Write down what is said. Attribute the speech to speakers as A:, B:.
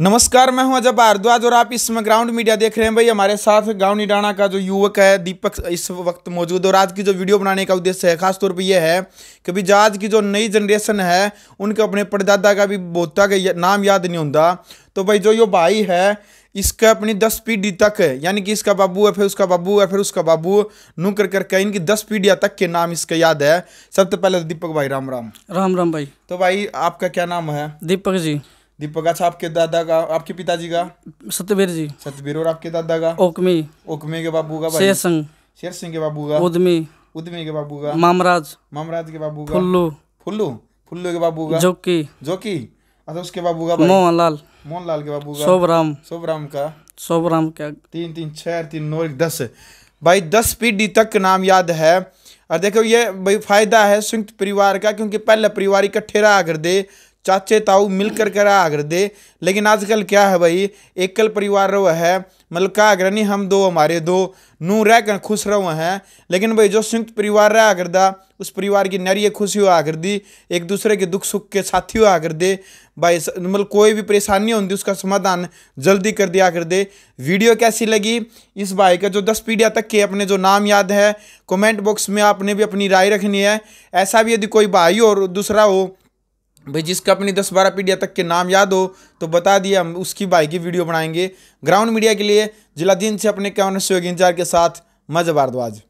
A: नमस्कार मैं हूं अजय भारद्वाज और आप इसमें ग्राउंड मीडिया देख रहे हैं भाई हमारे साथ गांव निडाना का जो युवक है दीपक इस वक्त मौजूद और आज की जो वीडियो बनाने का उद्देश्य है खासतौर पे ये है कि भाई आज की जो नई जनरेशन है उनके अपने परदादा का भी बोता का नाम याद नहीं होता तो भाई जो ये भाई है इसका अपनी दस पीढ़ी तक यानी कि इसका बाबू है फिर उसका बाबू है फिर उसका बाबू नू कर करके इनकी दस पीढ़ियाँ तक के नाम इसका याद है सबसे पहले तो दीपक भाई राम राम राम राम भाई तो भाई आपका क्या नाम है दीपक जी दीपक अच्छा आपके दादा का आपके पिताजी का सत्यवीर जी सत्यवीर और आपके दादा का ओकमी ओकमी के बाबू का शेर सिंह शेर सिंह के बाबू का उदमी उदमी के बाबू का मामराज मामराज के बाबू का फुल्लू फुल्लू फुल्लू के बाबू का जोकी जोकी अच्छा उसके बाबू का मोहन लाल मोहन लाल के बाबू का शोभराम शोभराम का शोभराम का तीन तीन छह तीन नौ दस भाई दस पीढ़ी तक नाम याद है और देखो ये भाई फायदा है संयुक्त परिवार का क्योंकि पहले परिवार इकट्ठे रहा कर दे चाचे ताऊ मिल कर कर आग्र दे लेकिन आजकल क्या है भाई एकल परिवार रहो है मतलब का आग्रह नहीं हम दो हमारे दो नू रह कर खुश रहो हैं लेकिन भाई जो संयुक्त परिवार रहा दा उस परिवार की नरिय खुशी हुआ कर दी एक दूसरे के दुख सुख के साथी हुआ कर दे भाई मतलब कोई भी परेशानी होती उसका समाधान जल्दी कर दिया कर दे वीडियो कैसी लगी इस भाई का जो दस पीढ़िया तक के अपने जो नाम याद है कमेंट बॉक्स में आपने भी अपनी राय रखनी है ऐसा भी यदि कोई भाई और दूसरा हो भाई जिसका अपनी दस बारह पीढ़िया तक के नाम याद हो तो बता दिए हम उसकी भाई की वीडियो बनाएंगे ग्राउंड मीडिया के लिए जिलाधीन से अपने कैमरा सहयोगी इंचार्ज के साथ मजबारद्वाज